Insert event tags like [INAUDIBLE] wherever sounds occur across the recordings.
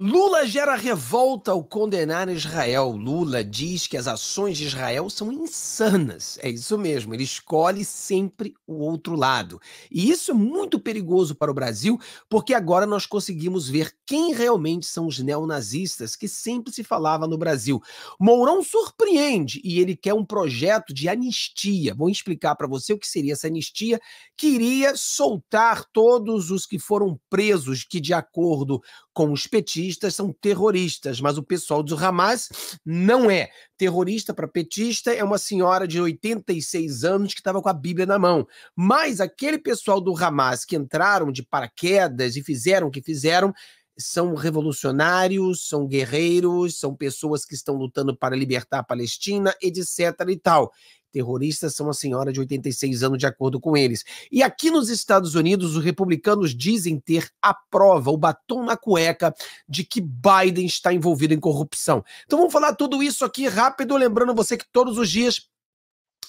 Lula gera revolta ao condenar Israel. Lula diz que as ações de Israel são insanas. É isso mesmo, ele escolhe sempre o outro lado. E isso é muito perigoso para o Brasil, porque agora nós conseguimos ver quem realmente são os neonazistas que sempre se falava no Brasil. Mourão surpreende e ele quer um projeto de anistia. Vou explicar para você o que seria essa anistia. Queria soltar todos os que foram presos que, de acordo com os petistas, petistas são terroristas, mas o pessoal do Hamas não é. Terrorista para petista é uma senhora de 86 anos que estava com a Bíblia na mão. Mas aquele pessoal do Hamas que entraram de paraquedas e fizeram o que fizeram, são revolucionários, são guerreiros, são pessoas que estão lutando para libertar a Palestina, etc e tal. Terroristas são a senhora de 86 anos, de acordo com eles. E aqui nos Estados Unidos, os republicanos dizem ter a prova, o batom na cueca, de que Biden está envolvido em corrupção. Então vamos falar tudo isso aqui rápido, lembrando você que todos os dias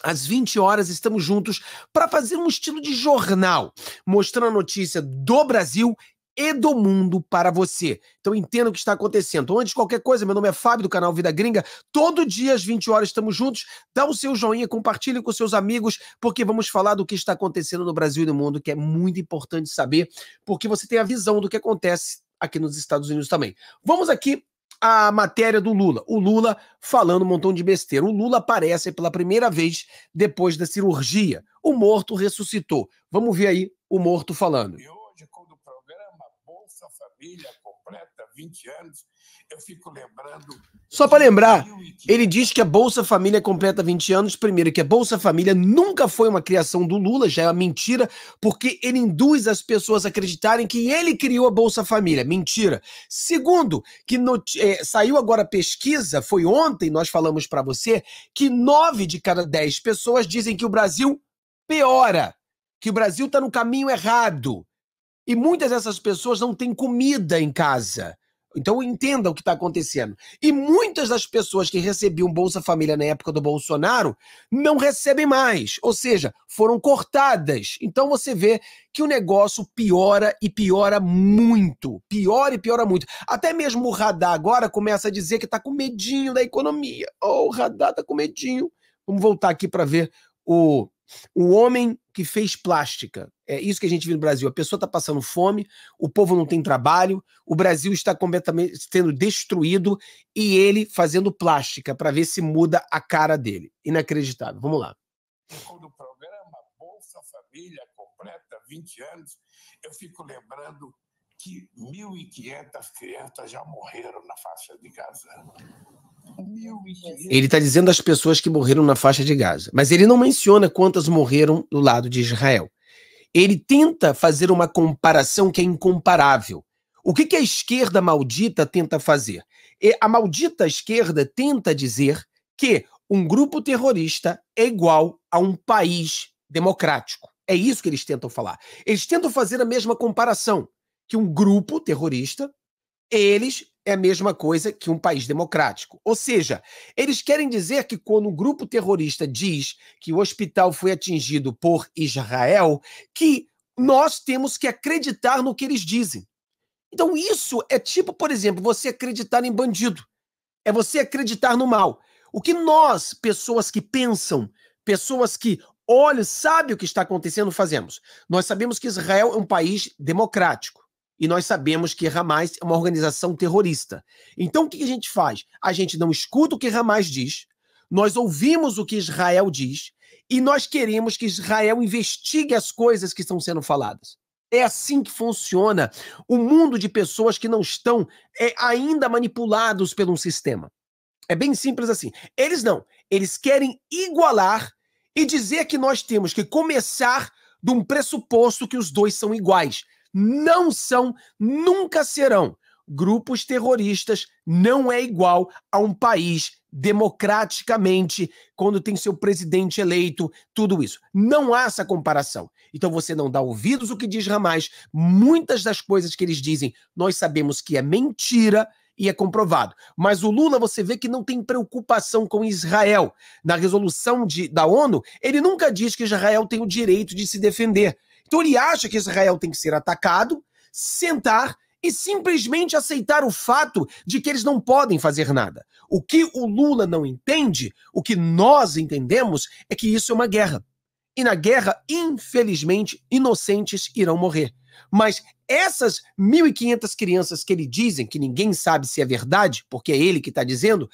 às 20 horas estamos juntos para fazer um estilo de jornal, mostrando a notícia do Brasil e do mundo para você. Então entenda o que está acontecendo. antes de qualquer coisa, meu nome é Fábio do canal Vida Gringa. Todo dia às 20 horas estamos juntos. Dá o seu joinha, compartilhe com seus amigos, porque vamos falar do que está acontecendo no Brasil e no mundo, que é muito importante saber, porque você tem a visão do que acontece aqui nos Estados Unidos também. Vamos aqui a matéria do Lula. O Lula falando um montão de besteira. O Lula aparece pela primeira vez depois da cirurgia. O morto ressuscitou. Vamos ver aí o morto falando. Eu família completa 20 anos. Eu fico lembrando. Só para lembrar, ele diz que a Bolsa Família completa 20 anos. Primeiro, que a Bolsa Família nunca foi uma criação do Lula, já é uma mentira, porque ele induz as pessoas a acreditarem que ele criou a Bolsa Família. Mentira. Segundo, que é, saiu agora a pesquisa, foi ontem, nós falamos para você, que 9 de cada 10 pessoas dizem que o Brasil piora, que o Brasil está no caminho errado. E muitas dessas pessoas não têm comida em casa. Então entenda o que está acontecendo. E muitas das pessoas que recebiam Bolsa Família na época do Bolsonaro não recebem mais, ou seja, foram cortadas. Então você vê que o negócio piora e piora muito. Piora e piora muito. Até mesmo o radar agora começa a dizer que está com medinho da economia. Oh, o radar está com medinho. Vamos voltar aqui para ver o, o homem que fez plástica. É isso que a gente vê no Brasil. A pessoa está passando fome, o povo não tem trabalho, o Brasil está completamente sendo destruído e ele fazendo plástica para ver se muda a cara dele. Inacreditável. Vamos lá. Do programa Bolsa Família completa 20 anos, eu fico lembrando que 1.500 crianças já morreram na faixa de Gaza. Ele está dizendo as pessoas que morreram na faixa de Gaza, mas ele não menciona quantas morreram do lado de Israel. Ele tenta fazer uma comparação que é incomparável. O que, que a esquerda maldita tenta fazer? A maldita esquerda tenta dizer que um grupo terrorista é igual a um país democrático. É isso que eles tentam falar. Eles tentam fazer a mesma comparação que um grupo terrorista eles é a mesma coisa que um país democrático. Ou seja, eles querem dizer que quando um grupo terrorista diz que o hospital foi atingido por Israel, que nós temos que acreditar no que eles dizem. Então, isso é tipo, por exemplo, você acreditar em bandido. É você acreditar no mal. O que nós, pessoas que pensam, pessoas que olham, sabem o que está acontecendo, fazemos? Nós sabemos que Israel é um país democrático. E nós sabemos que Hamas é uma organização terrorista. Então, o que a gente faz? A gente não escuta o que Hamas diz, nós ouvimos o que Israel diz e nós queremos que Israel investigue as coisas que estão sendo faladas. É assim que funciona o mundo de pessoas que não estão é, ainda manipulados pelo um sistema. É bem simples assim. Eles não. Eles querem igualar e dizer que nós temos que começar de um pressuposto que os dois são iguais não são, nunca serão grupos terroristas não é igual a um país democraticamente quando tem seu presidente eleito, tudo isso. Não há essa comparação. Então você não dá ouvidos o que diz Ramais. Muitas das coisas que eles dizem, nós sabemos que é mentira e é comprovado. Mas o Lula, você vê que não tem preocupação com Israel. Na resolução de, da ONU, ele nunca diz que Israel tem o direito de se defender. Então ele acha que Israel tem que ser atacado, sentar e simplesmente aceitar o fato de que eles não podem fazer nada. O que o Lula não entende, o que nós entendemos, é que isso é uma guerra. E na guerra, infelizmente, inocentes irão morrer. Mas essas 1.500 crianças que ele dizem, que ninguém sabe se é verdade, porque é ele que está dizendo,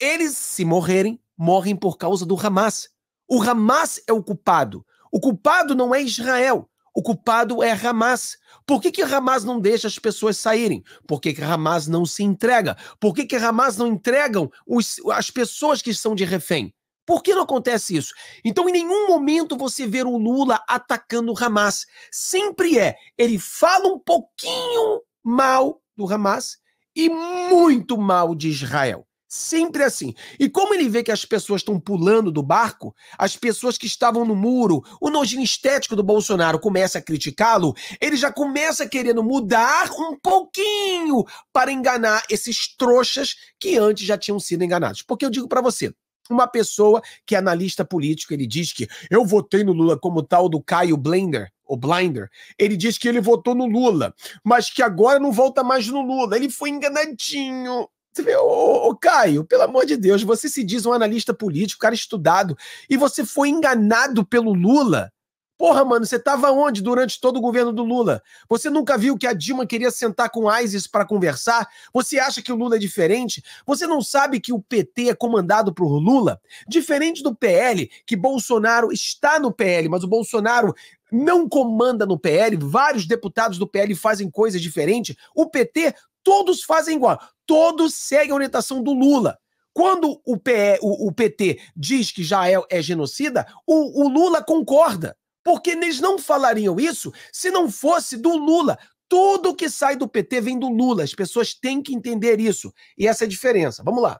eles, se morrerem, morrem por causa do Hamas. O Hamas é o culpado. O culpado não é Israel, o culpado é Hamas. Por que, que Hamas não deixa as pessoas saírem? Por que, que Hamas não se entrega? Por que, que Hamas não entregam os, as pessoas que são de refém? Por que não acontece isso? Então, em nenhum momento você vê o Lula atacando o Hamas. Sempre é. Ele fala um pouquinho mal do Hamas e muito mal de Israel. Sempre assim. E como ele vê que as pessoas estão pulando do barco, as pessoas que estavam no muro, o nojinho estético do Bolsonaro começa a criticá-lo, ele já começa querendo mudar um pouquinho para enganar esses trouxas que antes já tinham sido enganados. Porque eu digo para você, uma pessoa que é analista político, ele diz que eu votei no Lula como tal do Caio Blender, o Blinder, ele diz que ele votou no Lula, mas que agora não volta mais no Lula. Ele foi enganadinho. Você vê, ô, ô, Caio, pelo amor de Deus, você se diz um analista político, cara estudado, e você foi enganado pelo Lula. Porra, mano, você estava onde durante todo o governo do Lula? Você nunca viu que a Dilma queria sentar com o ISIS para conversar? Você acha que o Lula é diferente? Você não sabe que o PT é comandado por Lula? Diferente do PL, que Bolsonaro está no PL, mas o Bolsonaro não comanda no PL, vários deputados do PL fazem coisas diferentes. O PT Todos fazem igual. Todos seguem a orientação do Lula. Quando o, PE, o, o PT diz que já é, é genocida, o, o Lula concorda. Porque eles não falariam isso se não fosse do Lula. Tudo que sai do PT vem do Lula. As pessoas têm que entender isso. E essa é a diferença. Vamos lá.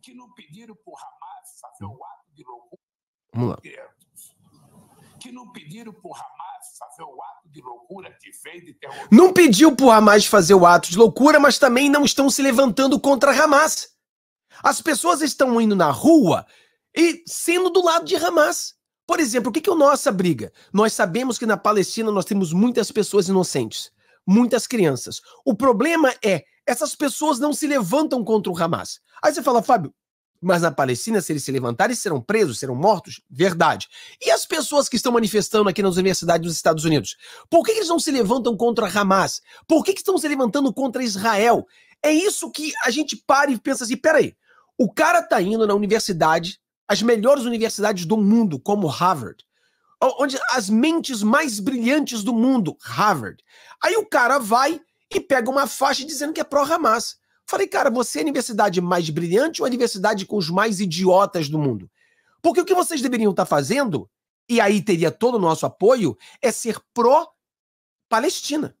Que não pediram para o Hamas fazer o ato de loucura. Vamos lá. Que não pediram para o Hamas fazer o ato de loucura que fez de Não pediu pro Hamas fazer o ato de loucura, mas também não estão se levantando contra Hamas. As pessoas estão indo na rua e sendo do lado de Hamas. Por exemplo, o que é a nossa briga? Nós sabemos que na Palestina nós temos muitas pessoas inocentes, muitas crianças. O problema é essas pessoas não se levantam contra o Hamas. Aí você fala, Fábio, mas na Palestina, se eles se levantarem, serão presos, serão mortos? Verdade. E as pessoas que estão manifestando aqui nas universidades dos Estados Unidos? Por que eles não se levantam contra Hamas? Por que estão se levantando contra Israel? É isso que a gente para e pensa assim: peraí, o cara tá indo na universidade, as melhores universidades do mundo, como Harvard, onde as mentes mais brilhantes do mundo, Harvard. Aí o cara vai e pega uma faixa dizendo que é pró-Hamas. Falei, cara, você é a universidade mais brilhante ou a universidade com os mais idiotas do mundo? Porque o que vocês deveriam estar tá fazendo, e aí teria todo o nosso apoio, é ser pró-Palestina.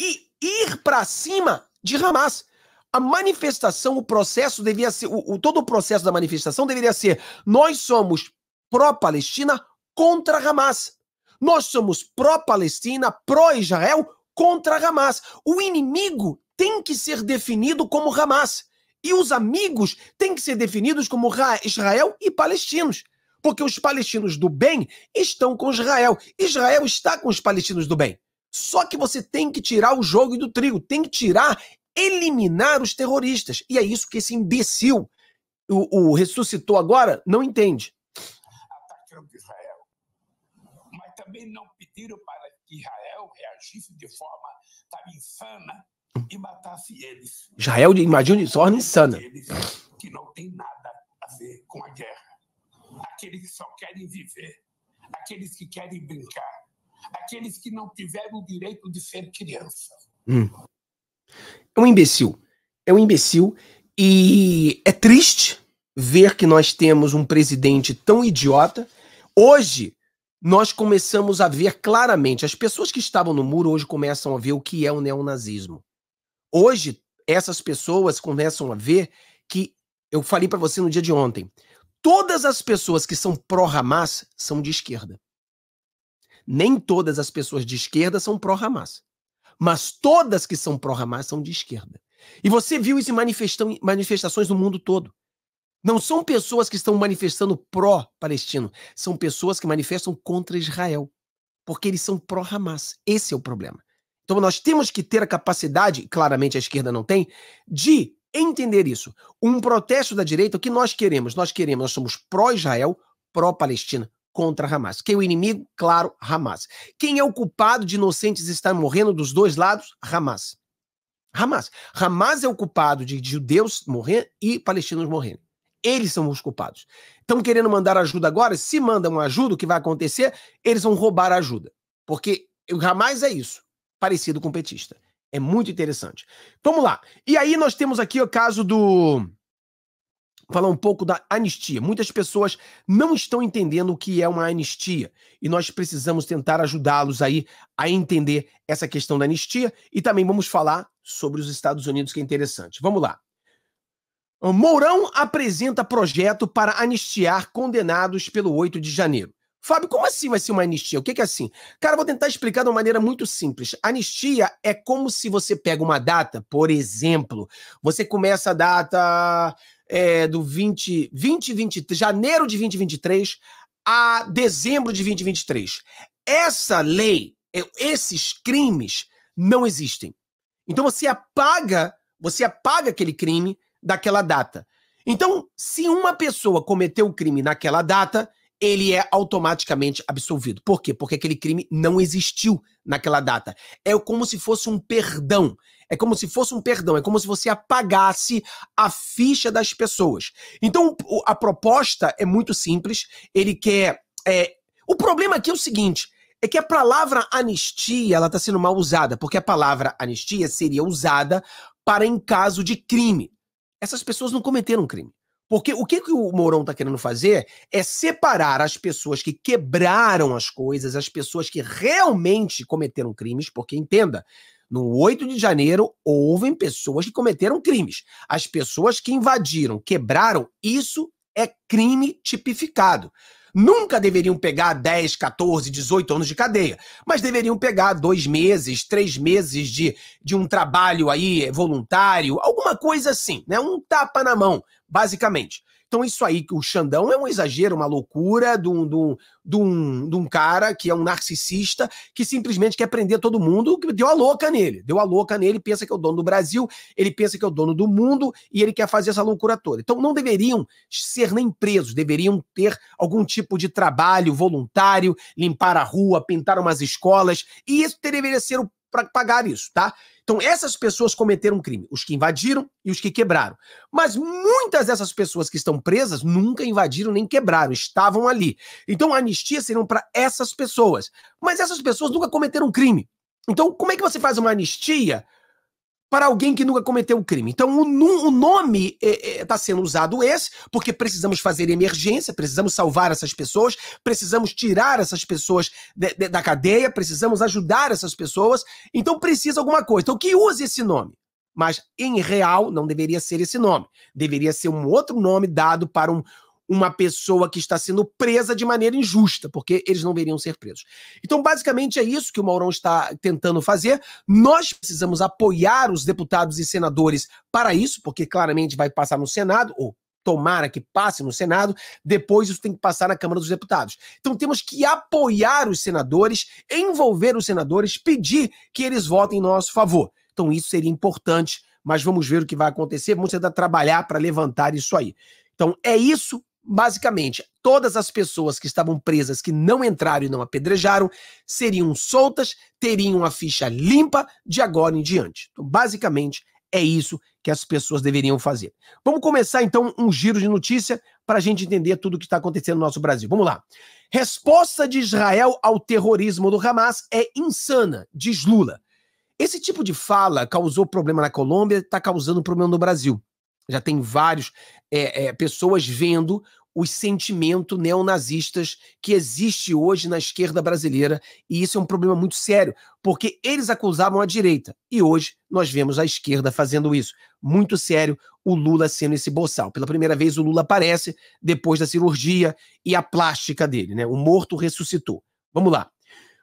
E ir para cima de Hamas. A manifestação, o processo deveria ser, o, o, todo o processo da manifestação deveria ser: nós somos pró-Palestina contra Hamas. Nós somos pró-Palestina, pró-Israel contra Hamas. O inimigo tem que ser definido como Hamas. E os amigos têm que ser definidos como Israel e palestinos. Porque os palestinos do bem estão com Israel. Israel está com os palestinos do bem. Só que você tem que tirar o jogo do trigo, tem que tirar, eliminar os terroristas. E é isso que esse imbecil, o, o ressuscitou agora, não entende. Atacando Israel. Mas também não pediram para que Israel reagisse de forma tão insana e matasse eles. Israel, imagine só insana. Eles que não tem nada a ver com a guerra. Aqueles que só querem viver, aqueles que querem brincar, aqueles que não tiveram o direito de ser criança. Hum. É um imbecil. É um imbecil e é triste ver que nós temos um presidente tão idiota. Hoje, nós começamos a ver claramente, as pessoas que estavam no muro hoje começam a ver o que é o neonazismo. Hoje, essas pessoas começam a ver que, eu falei para você no dia de ontem, todas as pessoas que são pró-Hamas são de esquerda. Nem todas as pessoas de esquerda são pró-Hamas. Mas todas que são pró-Hamas são de esquerda. E você viu isso em manifestações no mundo todo. Não são pessoas que estão manifestando pró-Palestino, são pessoas que manifestam contra Israel, porque eles são pró-Hamas. Esse é o problema. Então nós temos que ter a capacidade, claramente a esquerda não tem, de entender isso. Um protesto da direita, o que nós queremos? Nós queremos, nós somos pró-Israel, pró-Palestina, contra Hamas. Quem é o inimigo? Claro, Hamas. Quem é o culpado de inocentes estar morrendo dos dois lados? Hamas. Hamas. Hamas é o culpado de judeus morrer e palestinos morrerem. Eles são os culpados. Estão querendo mandar ajuda agora? Se mandam ajuda, o que vai acontecer? Eles vão roubar a ajuda. Porque o Hamas é isso parecido com petista. É muito interessante. Vamos lá. E aí nós temos aqui o caso do falar um pouco da anistia. Muitas pessoas não estão entendendo o que é uma anistia e nós precisamos tentar ajudá-los aí a entender essa questão da anistia e também vamos falar sobre os Estados Unidos, que é interessante. Vamos lá. Mourão apresenta projeto para anistiar condenados pelo 8 de janeiro. Fábio, como assim vai ser uma anistia? O que é assim? Cara, vou tentar explicar de uma maneira muito simples. Anistia é como se você pega uma data, por exemplo, você começa a data é, do 20, 20, 20, janeiro de 2023 a dezembro de 2023. Essa lei, é, esses crimes não existem. Então você apaga, você apaga aquele crime daquela data. Então, se uma pessoa cometeu o crime naquela data, ele é automaticamente absolvido. Por quê? Porque aquele crime não existiu naquela data. É como se fosse um perdão. É como se fosse um perdão, é como se você apagasse a ficha das pessoas. Então, a proposta é muito simples. Ele quer. É... O problema aqui é o seguinte: é que a palavra anistia ela está sendo mal usada, porque a palavra anistia seria usada para em caso de crime. Essas pessoas não cometeram crime. Porque o que, que o Mourão está querendo fazer é separar as pessoas que quebraram as coisas, as pessoas que realmente cometeram crimes, porque entenda, no 8 de janeiro houve pessoas que cometeram crimes. As pessoas que invadiram, quebraram, isso é crime tipificado. Nunca deveriam pegar 10, 14, 18 anos de cadeia, mas deveriam pegar dois meses, três meses de, de um trabalho aí voluntário, alguma coisa assim, né? Um tapa na mão basicamente. Então, isso aí, o Xandão é um exagero, uma loucura de um, de, um, de, um, de um cara que é um narcisista que simplesmente quer prender todo mundo, que deu a louca nele. Deu a louca nele, pensa que é o dono do Brasil, ele pensa que é o dono do mundo e ele quer fazer essa loucura toda. Então, não deveriam ser nem presos, deveriam ter algum tipo de trabalho voluntário, limpar a rua, pintar umas escolas, e isso deveria ser o para pagar isso, tá? Então, essas pessoas cometeram um crime, os que invadiram e os que quebraram. Mas muitas dessas pessoas que estão presas nunca invadiram nem quebraram, estavam ali. Então, a anistia seria para essas pessoas. Mas essas pessoas nunca cometeram um crime. Então, como é que você faz uma anistia para alguém que nunca cometeu o crime. Então, o, o nome está é, é, tá sendo usado esse, porque precisamos fazer emergência, precisamos salvar essas pessoas, precisamos tirar essas pessoas de, de, da cadeia, precisamos ajudar essas pessoas. Então, precisa alguma coisa. Então, que use esse nome. Mas, em real, não deveria ser esse nome. Deveria ser um outro nome dado para um, uma pessoa que está sendo presa de maneira injusta, porque eles não deveriam ser presos. Então, basicamente, é isso que o Mourão está tentando fazer. Nós precisamos apoiar os deputados e senadores para isso, porque claramente vai passar no Senado, ou tomara que passe no Senado, depois isso tem que passar na Câmara dos Deputados. Então temos que apoiar os senadores, envolver os senadores, pedir que eles votem em nosso favor. Então isso seria importante, mas vamos ver o que vai acontecer, vamos tentar trabalhar para levantar isso aí. Então é isso basicamente, todas as pessoas que estavam presas que não entraram e não apedrejaram seriam soltas, teriam a ficha limpa de agora em diante. Então, basicamente, é isso que as pessoas deveriam fazer. Vamos começar então um giro de notícia para a gente entender tudo o que está acontecendo no nosso Brasil. Vamos lá. Resposta de Israel ao terrorismo do Hamas é insana, diz Lula. Esse tipo de fala causou problema na Colômbia, está causando problema no Brasil. Já tem vários é, é, pessoas vendo os sentimentos neonazistas que existe hoje na esquerda brasileira, e isso é um problema muito sério, porque eles acusavam a direita, e hoje nós vemos a esquerda fazendo isso. Muito sério o Lula sendo esse boçal. Pela primeira vez o Lula aparece depois da cirurgia e a plástica dele, né? O morto ressuscitou. Vamos lá.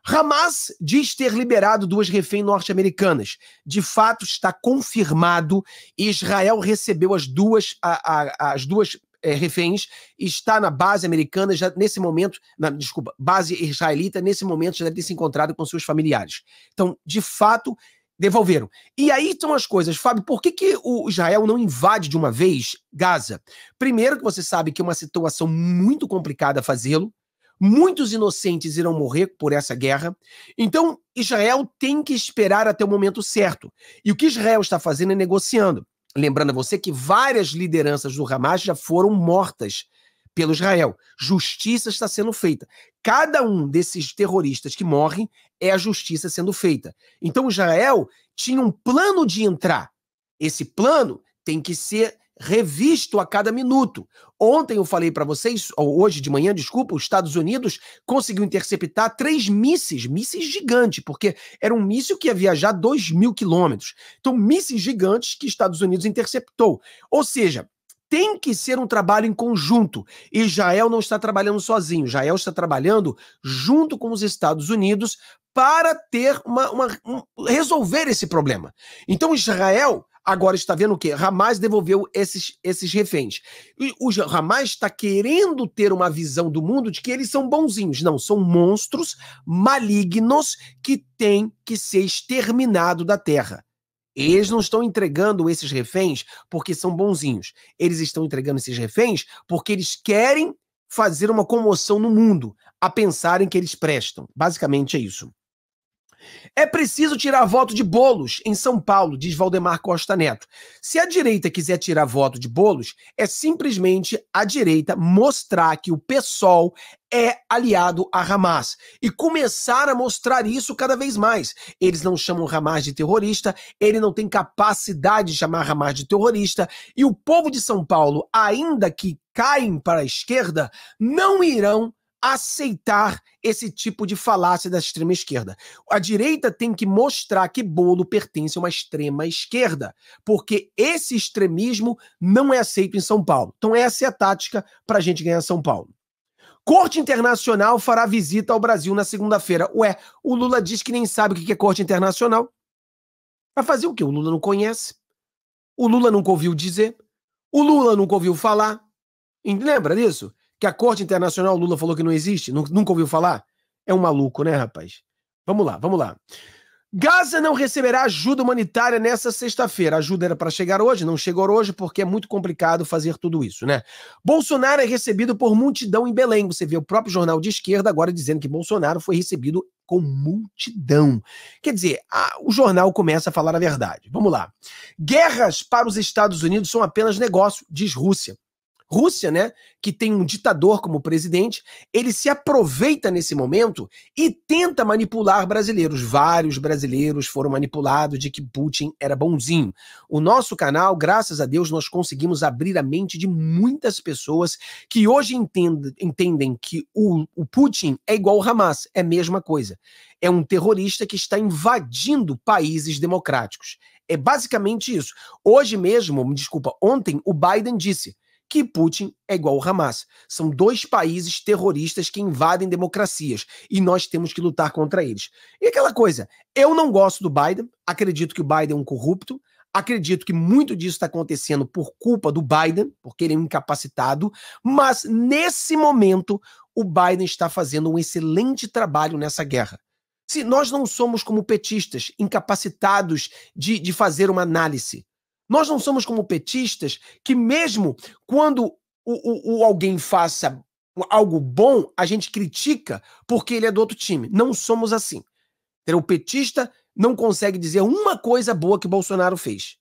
Hamas diz ter liberado duas reféns norte-americanas. De fato, está confirmado. Israel recebeu as duas, a, a, as duas é, reféns, está na base americana, já nesse momento, na, desculpa, base israelita, nesse momento já deve ter se encontrado com seus familiares. Então, de fato, devolveram. E aí estão as coisas, Fábio, por que, que o Israel não invade de uma vez Gaza? Primeiro que você sabe que é uma situação muito complicada fazê-lo, muitos inocentes irão morrer por essa guerra, então Israel tem que esperar até o momento certo. E o que Israel está fazendo é negociando. Lembrando a você que várias lideranças do Hamas já foram mortas pelo Israel. Justiça está sendo feita. Cada um desses terroristas que morrem é a justiça sendo feita. Então Israel tinha um plano de entrar. Esse plano tem que ser revisto a cada minuto. Ontem eu falei para vocês, ou hoje de manhã, desculpa, os Estados Unidos conseguiu interceptar três mísseis, mísseis gigantes, porque era um míssil que ia viajar 2 mil quilômetros. Então, mísseis gigantes que Estados Unidos interceptou. Ou seja, tem que ser um trabalho em conjunto. Israel não está trabalhando sozinho. Israel está trabalhando junto com os Estados Unidos para ter uma, uma um, resolver esse problema. Então Israel Agora está vendo o quê? Hamas devolveu esses, esses reféns. E o Hamas está querendo ter uma visão do mundo de que eles são bonzinhos. Não, são monstros malignos que têm que ser exterminado da terra. Eles não estão entregando esses reféns porque são bonzinhos. Eles estão entregando esses reféns porque eles querem fazer uma comoção no mundo, a pensarem que eles prestam. Basicamente é isso. É preciso tirar voto de bolos em São Paulo, diz Valdemar Costa Neto. Se a direita quiser tirar voto de bolos, é simplesmente a direita mostrar que o PSOL é aliado a Hamas e começar a mostrar isso cada vez mais. Eles não chamam Hamas de terrorista, ele não tem capacidade de chamar Hamas de terrorista e o povo de São Paulo, ainda que caem para a esquerda, não irão aceitar esse tipo de falácia da extrema esquerda. A direita tem que mostrar que Bolo pertence a uma extrema esquerda, porque esse extremismo não é aceito em São Paulo. Então essa é a tática para a gente ganhar São Paulo. Corte Internacional fará visita ao Brasil na segunda-feira. Ué, o Lula diz que nem sabe o que é Corte Internacional. Vai fazer o quê? O Lula não conhece. O Lula nunca ouviu dizer. O Lula nunca ouviu falar. Lembra disso? que a Corte Internacional Lula falou que não existe? Nunca ouviu falar? É um maluco, né, rapaz? Vamos lá, vamos lá. Gaza não receberá ajuda humanitária nessa sexta-feira. A ajuda era para chegar hoje, não chegou hoje porque é muito complicado fazer tudo isso, né? Bolsonaro é recebido por multidão em Belém. Você vê o próprio jornal de esquerda agora dizendo que Bolsonaro foi recebido com multidão. Quer dizer, a, o jornal começa a falar a verdade. Vamos lá. Guerras para os Estados Unidos são apenas negócio, diz Rússia. Rússia, né, que tem um ditador como presidente, ele se aproveita nesse momento e tenta manipular brasileiros. Vários brasileiros foram manipulados de que Putin era bonzinho. O nosso canal, graças a Deus, nós conseguimos abrir a mente de muitas pessoas que hoje entendem, entendem que o, o Putin é igual ao Hamas, é a mesma coisa. É um terrorista que está invadindo países democráticos. É basicamente isso. Hoje mesmo, me desculpa, ontem o Biden disse que Putin é igual ao Hamas. São dois países terroristas que invadem democracias e nós temos que lutar contra eles. E aquela coisa, eu não gosto do Biden, acredito que o Biden é um corrupto, Acredito que muito disso está acontecendo por culpa do Biden, porque ele é um incapacitado, mas nesse momento o Biden está fazendo um excelente trabalho nessa guerra. Se nós não somos como petistas, incapacitados de, de fazer uma análise, nós não somos como petistas que, mesmo quando o, o, o alguém faça algo bom, a gente critica porque ele é do outro time. Não somos assim. O petista não consegue dizer uma coisa boa que Bolsonaro fez.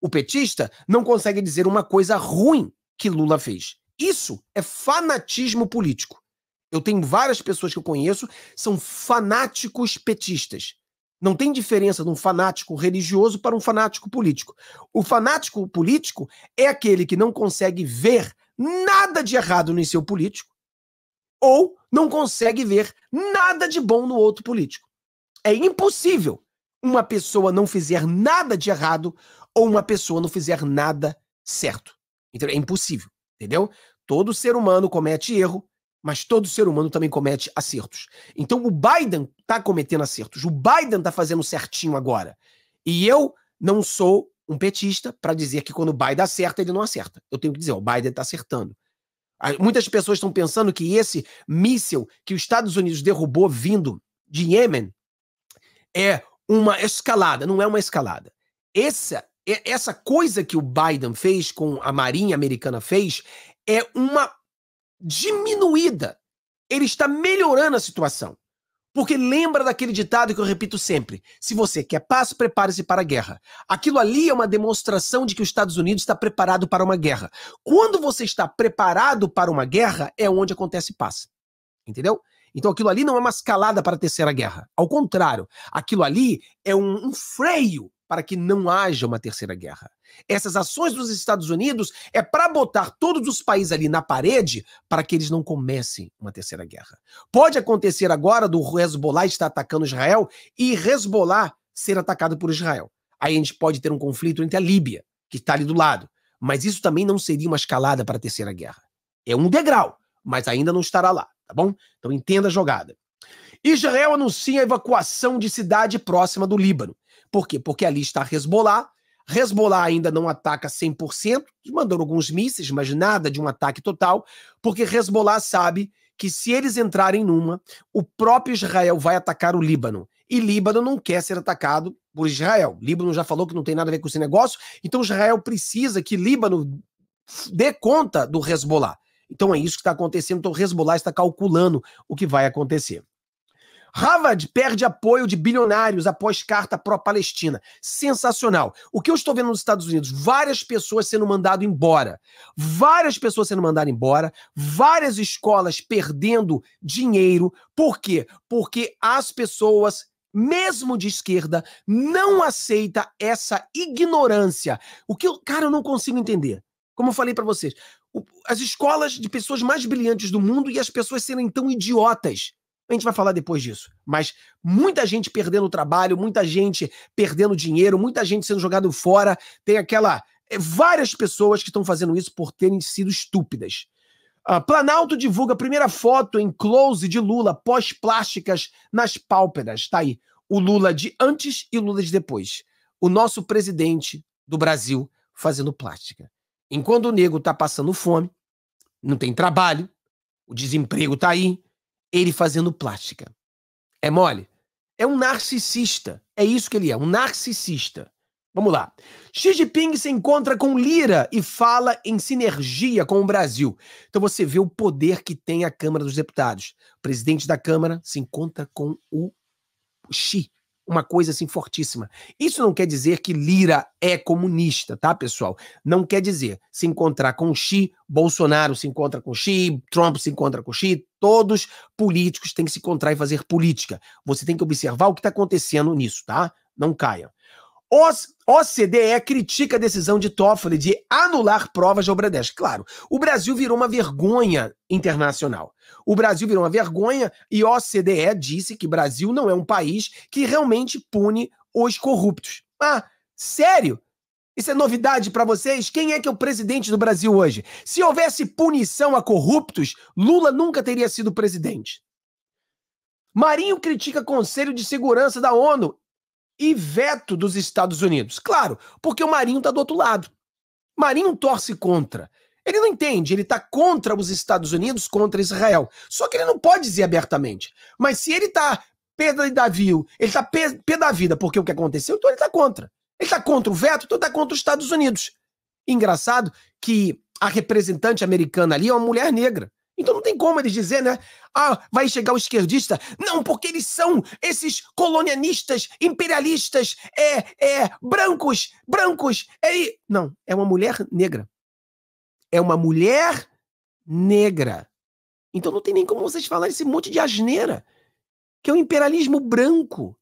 O petista não consegue dizer uma coisa ruim que Lula fez. Isso é fanatismo político. Eu tenho várias pessoas que eu conheço, são fanáticos petistas. Não tem diferença de um fanático religioso para um fanático político. O fanático político é aquele que não consegue ver nada de errado no seu político ou não consegue ver nada de bom no outro político. É impossível uma pessoa não fizer nada de errado ou uma pessoa não fizer nada certo. é impossível, entendeu? Todo ser humano comete erro, mas todo ser humano também comete acertos. Então o Biden está cometendo acertos. O Biden está fazendo certinho agora. E eu não sou um petista para dizer que quando o Biden acerta, ele não acerta. Eu tenho que dizer, o Biden está acertando. Muitas pessoas estão pensando que esse míssil que os Estados Unidos derrubou vindo de Iêmen é uma escalada. Não é uma escalada. Essa, essa coisa que o Biden fez, com a Marinha Americana fez, é uma diminuída. Ele está melhorando a situação. Porque lembra daquele ditado que eu repito sempre: se você quer paz, prepare-se para a guerra. Aquilo ali é uma demonstração de que os Estados Unidos está preparado para uma guerra. Quando você está preparado para uma guerra, é onde acontece paz. Entendeu? Então aquilo ali não é uma escalada para a terceira guerra. Ao contrário, aquilo ali é um, um freio para que não haja uma terceira guerra. Essas ações dos Estados Unidos é para botar todos os países ali na parede para que eles não comecem uma terceira guerra. Pode acontecer agora do Hezbollah estar atacando Israel e Hezbollah ser atacado por Israel. Aí a gente pode ter um conflito entre a Líbia, que está ali do lado. Mas isso também não seria uma escalada para a terceira guerra. É um degrau, mas ainda não estará lá, tá bom? Então entenda a jogada. Israel anuncia a evacuação de cidade próxima do Líbano. Por quê? Porque ali está Hezbollah. Hezbollah ainda não ataca 100%, mandou alguns mísseis, mas nada de um ataque total, porque Hezbollah sabe que se eles entrarem numa, o próprio Israel vai atacar o Líbano. E Líbano não quer ser atacado por Israel. Líbano já falou que não tem nada a ver com esse negócio, então Israel precisa que Líbano dê conta do Hezbollah. Então é isso que está acontecendo. Então, o Hezbollah está calculando o que vai acontecer. Harvard perde apoio de bilionários após carta pró-Palestina. Sensacional. O que eu estou vendo nos Estados Unidos? Várias pessoas sendo mandadas embora. Várias pessoas sendo mandadas embora. Várias escolas perdendo dinheiro. Por quê? Porque as pessoas mesmo de esquerda, não aceita essa ignorância. O que eu, cara, eu não consigo entender. Como eu falei para vocês, o, as escolas de pessoas mais brilhantes do mundo e as pessoas serem tão idiotas. A gente vai falar depois disso. Mas muita gente perdendo trabalho, muita gente perdendo dinheiro, muita gente sendo jogado fora. Tem aquela. É, várias pessoas que estão fazendo isso por terem sido estúpidas. Uh, Planalto divulga a primeira foto em close de Lula pós-plásticas nas pálpebras. Tá aí. O Lula de antes e o Lula de depois. O nosso presidente do Brasil fazendo plástica. Enquanto o nego tá passando fome, não tem trabalho, o desemprego tá aí, ele fazendo plástica. É mole? É um narcisista. É isso que ele é, um narcisista. Vamos lá. Xi Jinping se encontra com Lira e fala em sinergia com o Brasil. Então você vê o poder que tem a Câmara dos Deputados. O presidente da Câmara se encontra com o Xi uma coisa assim fortíssima. Isso não quer dizer que Lira é comunista, tá, pessoal? Não quer dizer. Se encontrar com Xi, Bolsonaro se encontra com Xi, Trump se encontra com Xi, todos políticos têm que se encontrar e fazer política. Você tem que observar o que está acontecendo nisso, tá? Não caia. OCDE critica a decisão de Toffoli de anular provas de Obradesc. Claro, o Brasil virou uma vergonha internacional. O Brasil virou uma vergonha e OCDE disse que Brasil não é um país que realmente pune os corruptos. Ah, sério? Isso é novidade para vocês? Quem é que é o presidente do Brasil hoje? Se houvesse punição a corruptos, Lula nunca teria sido presidente. Marinho critica Conselho de Segurança da ONU e veto dos Estados Unidos. Claro, porque o Marinho está do outro lado. Marinho torce contra. Ele não entende, ele está contra os Estados Unidos, contra Israel. Só que ele não pode dizer abertamente. Mas se ele está pé da vida, ele está pé da vida porque o que aconteceu, então ele está contra. Ele está contra o veto, então está contra os Estados Unidos. Engraçado que a representante americana ali é uma mulher negra. Então não tem como eles dizer, né? Ah, vai chegar o esquerdista. Não, porque eles são esses colonialistas, imperialistas, é, é, brancos, brancos. É... Não, é uma mulher negra. É uma mulher negra. Então não tem nem como vocês falarem esse monte de asneira, que é o um imperialismo branco.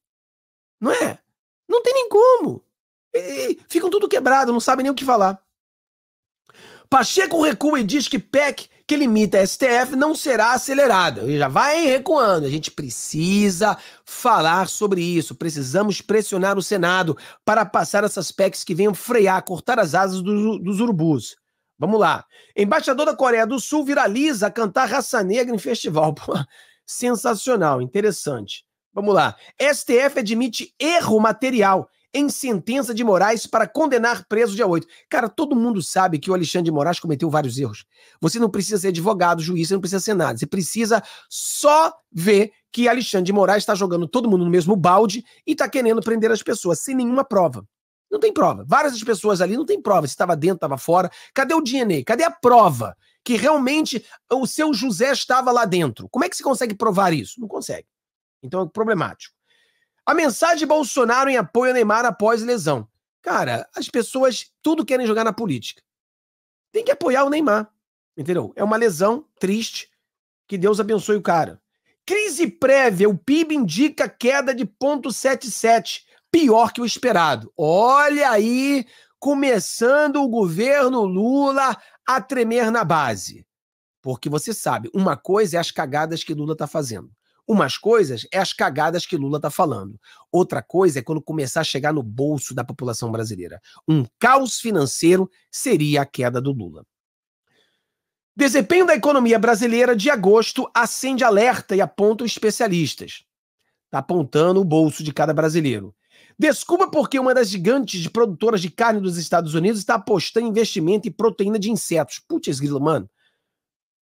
Não é? Não tem nem como. E, ficam tudo quebrado, não sabem nem o que falar. Pacheco recua e diz que PEC que limita a STF não será acelerada. Ele já vai recuando. A gente precisa falar sobre isso. Precisamos pressionar o Senado para passar essas PECs que venham frear, cortar as asas do, dos urubus. Vamos lá. Embaixador da Coreia do Sul viraliza a cantar raça negra em festival. [LAUGHS] Pô, sensacional, interessante. Vamos lá. STF admite erro material em sentença de Moraes para condenar preso dia 8. Cara, todo mundo sabe que o Alexandre de Moraes cometeu vários erros. Você não precisa ser advogado, juiz, você não precisa ser nada. Você precisa só ver que Alexandre de Moraes está jogando todo mundo no mesmo balde e está querendo prender as pessoas sem nenhuma prova. Não tem prova. Várias das pessoas ali não tem prova. Se estava dentro, estava fora. Cadê o DNA? Cadê a prova que realmente o seu José estava lá dentro? Como é que se consegue provar isso? Não consegue. Então é problemático. A mensagem de Bolsonaro em apoio a Neymar após lesão. Cara, as pessoas tudo querem jogar na política. Tem que apoiar o Neymar. Entendeu? É uma lesão triste. Que Deus abençoe o cara. Crise prévia. O PIB indica queda de 0,77. Pior que o esperado. Olha aí, começando o governo Lula a tremer na base. Porque você sabe, uma coisa é as cagadas que Lula está fazendo. Umas coisas é as cagadas que Lula tá falando. Outra coisa é quando começar a chegar no bolso da população brasileira. Um caos financeiro seria a queda do Lula. Desempenho da economia brasileira de agosto acende alerta e apontam especialistas. Tá apontando o bolso de cada brasileiro. Desculpa porque uma das gigantes produtoras de carne dos Estados Unidos está apostando em investimento em proteína de insetos. Putz, grilo, mano.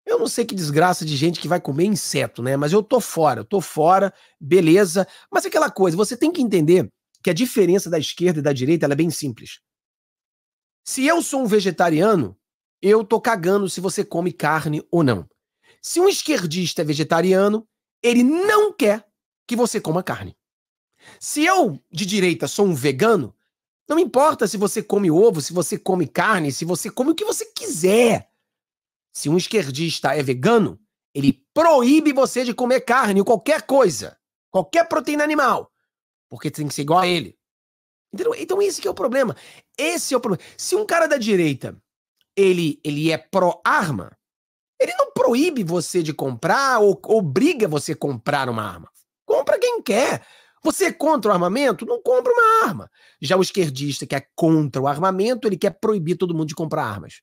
Eu não sei que desgraça de gente que vai comer inseto, né? Mas eu tô fora, eu tô fora, beleza. Mas aquela coisa, você tem que entender que a diferença da esquerda e da direita é bem simples. Se eu sou um vegetariano, eu tô cagando se você come carne ou não. Se um esquerdista é vegetariano, ele não quer que você coma carne. Se eu, de direita, sou um vegano, não importa se você come ovo, se você come carne, se você come o que você quiser. Se um esquerdista é vegano, ele proíbe você de comer carne, ou qualquer coisa, qualquer proteína animal, porque tem que ser igual a ele. Entendeu? Então esse é o problema. Esse é o problema. Se um cara da direita, ele, ele é pró-arma, ele não proíbe você de comprar ou obriga você a comprar uma arma. Compra quem quer. Você é contra o armamento? Não compra uma arma. Já o esquerdista que é contra o armamento, ele quer proibir todo mundo de comprar armas.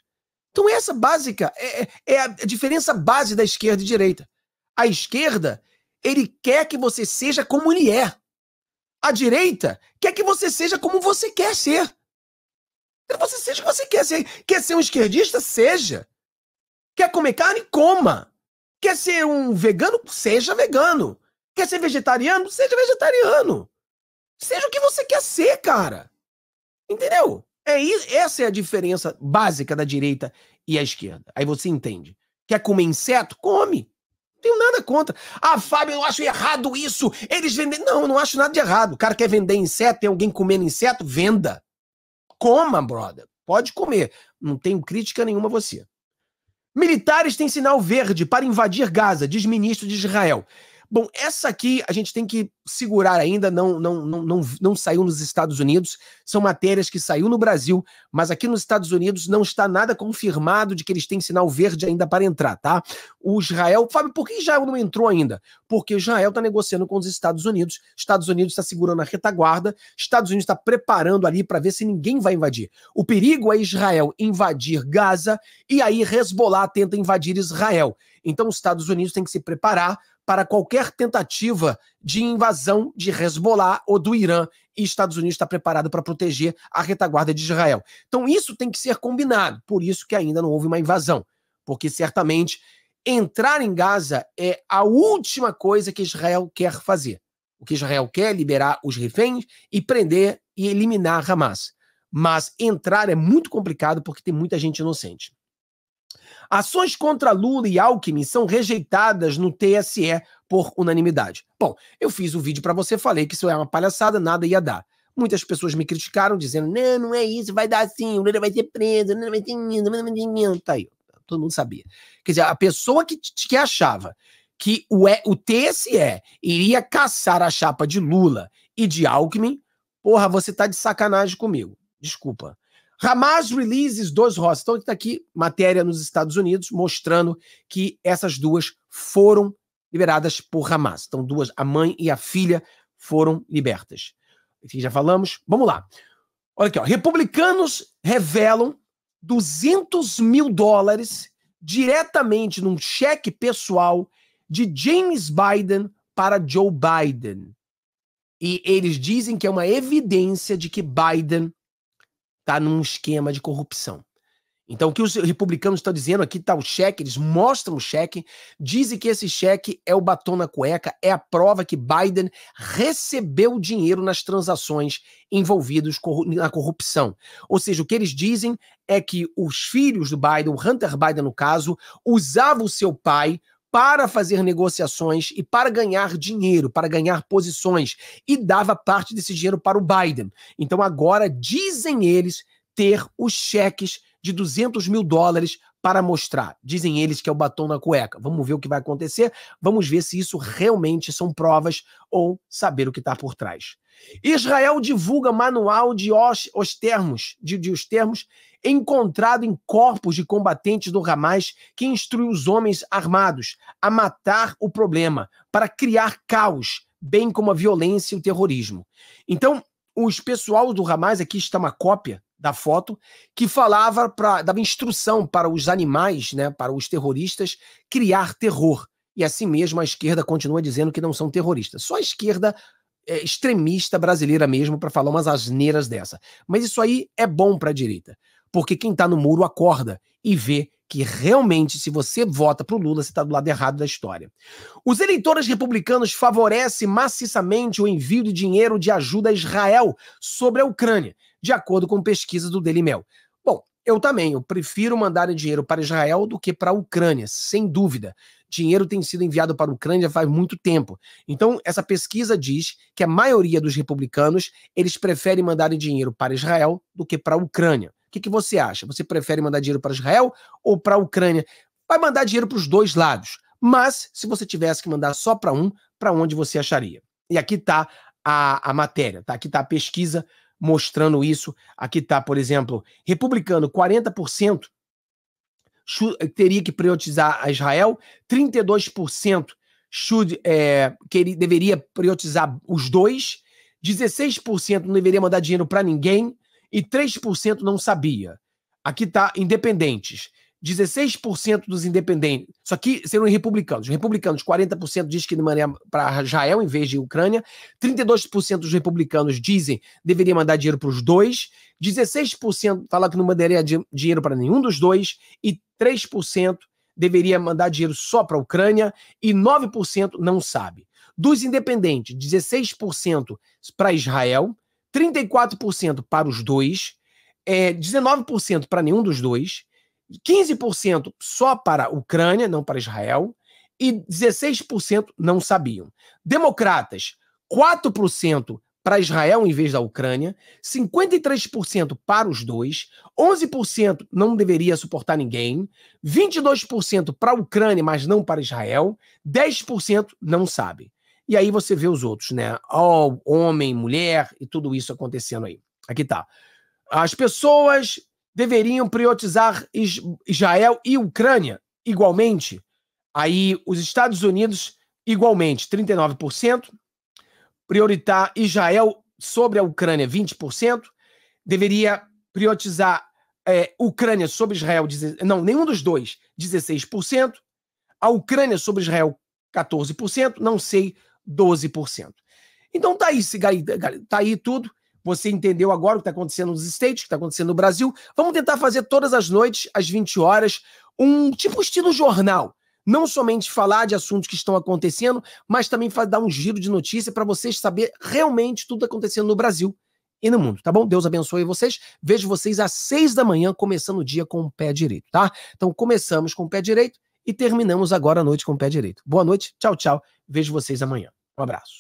Então, essa básica é, é, é a diferença base da esquerda e direita. A esquerda, ele quer que você seja como ele é. A direita quer que você seja como você quer ser. Então, você seja o que você quer ser. Quer ser um esquerdista? Seja. Quer comer carne? Coma. Quer ser um vegano? Seja vegano. Quer ser vegetariano? Seja vegetariano. Seja o que você quer ser, cara. Entendeu? É, essa é a diferença básica da direita e a esquerda. Aí você entende. Quer comer inseto? Come. Não tenho nada contra. Ah, Fábio, eu acho errado isso. Eles vendem. Não, eu não acho nada de errado. O cara quer vender inseto, tem alguém comendo inseto, venda. Coma, brother. Pode comer. Não tenho crítica nenhuma a você. Militares têm sinal verde para invadir Gaza, diz ministro de Israel. Bom, essa aqui a gente tem que segurar ainda, não, não, não, não, não saiu nos Estados Unidos. São matérias que saiu no Brasil, mas aqui nos Estados Unidos não está nada confirmado de que eles têm sinal verde ainda para entrar, tá? O Israel. Fábio, por que Israel não entrou ainda? Porque Israel está negociando com os Estados Unidos. Estados Unidos está segurando a retaguarda. Estados Unidos está preparando ali para ver se ninguém vai invadir. O perigo é Israel invadir Gaza e aí Hezbollah tenta invadir Israel. Então os Estados Unidos têm que se preparar para qualquer tentativa de invasão de Hezbollah ou do Irã. E Estados Unidos está preparado para proteger a retaguarda de Israel. Então, isso tem que ser combinado. Por isso que ainda não houve uma invasão. Porque certamente entrar em Gaza é a última coisa que Israel quer fazer. O que Israel quer é liberar os reféns e prender e eliminar Hamas. Mas entrar é muito complicado porque tem muita gente inocente. Ações contra Lula e Alckmin são rejeitadas no TSE por unanimidade. Bom, eu fiz o vídeo para você, falei que isso é uma palhaçada, nada ia dar. Muitas pessoas me criticaram dizendo: não, não é isso, vai dar sim, o Lula vai ser preso, não vai ter não isso, tá aí. Todo mundo sabia. Quer dizer, a pessoa que, que achava que o, o TSE iria caçar a chapa de Lula e de Alckmin, porra, você tá de sacanagem comigo. Desculpa. Hamas releases dois rostos. Então está aqui matéria nos Estados Unidos mostrando que essas duas foram liberadas por Hamas. Então duas, a mãe e a filha foram libertas. Enfim, já falamos. Vamos lá. Olha aqui, ó. republicanos revelam 200 mil dólares diretamente num cheque pessoal de James Biden para Joe Biden. E eles dizem que é uma evidência de que Biden está num esquema de corrupção. Então, o que os republicanos estão dizendo aqui está o cheque, eles mostram o cheque, dizem que esse cheque é o batom na cueca, é a prova que Biden recebeu dinheiro nas transações envolvidas na corrupção. Ou seja, o que eles dizem é que os filhos do Biden, o Hunter Biden no caso, usavam o seu pai para fazer negociações e para ganhar dinheiro, para ganhar posições, e dava parte desse dinheiro para o Biden. Então agora dizem eles ter os cheques de 200 mil dólares para mostrar. Dizem eles que é o batom na cueca. Vamos ver o que vai acontecer. Vamos ver se isso realmente são provas ou saber o que está por trás. Israel divulga manual de os, os termos, de, de os termos encontrado em corpos de combatentes do Hamas que instrui os homens armados a matar o problema, para criar caos, bem como a violência e o terrorismo. Então, os pessoal do Hamas, aqui está uma cópia da foto, que falava, pra, dava instrução para os animais, né, para os terroristas, criar terror. E assim mesmo a esquerda continua dizendo que não são terroristas. Só a esquerda é, extremista brasileira mesmo para falar umas asneiras dessa. Mas isso aí é bom para a direita porque quem está no muro acorda e vê que realmente, se você vota para o Lula, você está do lado errado da história. Os eleitores republicanos favorecem maciçamente o envio de dinheiro de ajuda a Israel sobre a Ucrânia, de acordo com pesquisa do Daily Mail. Bom, eu também, eu prefiro mandar dinheiro para Israel do que para a Ucrânia, sem dúvida. Dinheiro tem sido enviado para a Ucrânia faz muito tempo. Então, essa pesquisa diz que a maioria dos republicanos, eles preferem mandar dinheiro para Israel do que para a Ucrânia. O que, que você acha? Você prefere mandar dinheiro para Israel ou para a Ucrânia? Vai mandar dinheiro para os dois lados. Mas, se você tivesse que mandar só para um, para onde você acharia? E aqui está a, a matéria, tá? aqui está a pesquisa mostrando isso. Aqui está, por exemplo, republicano, 40% teria que priorizar a Israel, 32% should, é, deveria priorizar os dois, 16% não deveria mandar dinheiro para ninguém, e 3% não sabia. Aqui está independentes. 16% dos independentes, isso aqui serão republicanos. Os republicanos, 40% diz que mandaria para Israel em vez de Ucrânia. 32% dos republicanos dizem que deveria mandar dinheiro para os dois. 16% fala que não mandaria dinheiro para nenhum dos dois. E 3% deveria mandar dinheiro só para a Ucrânia. E 9% não sabe. Dos independentes, 16% para Israel, 34% para os dois, é, 19% para nenhum dos dois, 15% só para a Ucrânia, não para Israel, e 16% não sabiam. Democratas, 4% para Israel em vez da Ucrânia, 53% para os dois, 11% não deveria suportar ninguém, 22% para a Ucrânia, mas não para Israel, 10% não sabem. E aí você vê os outros, né? Oh, homem, mulher e tudo isso acontecendo aí. Aqui tá. As pessoas deveriam priorizar Israel e Ucrânia igualmente. Aí os Estados Unidos igualmente, 39%, prioritar Israel sobre a Ucrânia, 20%, deveria priorizar é, Ucrânia sobre Israel, não, nenhum dos dois, 16%, a Ucrânia sobre Israel, 14%, não sei 12%. Então tá aí, tá aí tudo. Você entendeu agora o que está acontecendo nos States, o que está acontecendo no Brasil. Vamos tentar fazer todas as noites, às 20 horas, um tipo estilo jornal. Não somente falar de assuntos que estão acontecendo, mas também dar um giro de notícia para vocês saber realmente tudo acontecendo no Brasil e no mundo, tá bom? Deus abençoe vocês. Vejo vocês às seis da manhã, começando o dia com o pé direito, tá? Então começamos com o pé direito e terminamos agora a noite com o pé direito. Boa noite, tchau, tchau. Vejo vocês amanhã. Um abraço.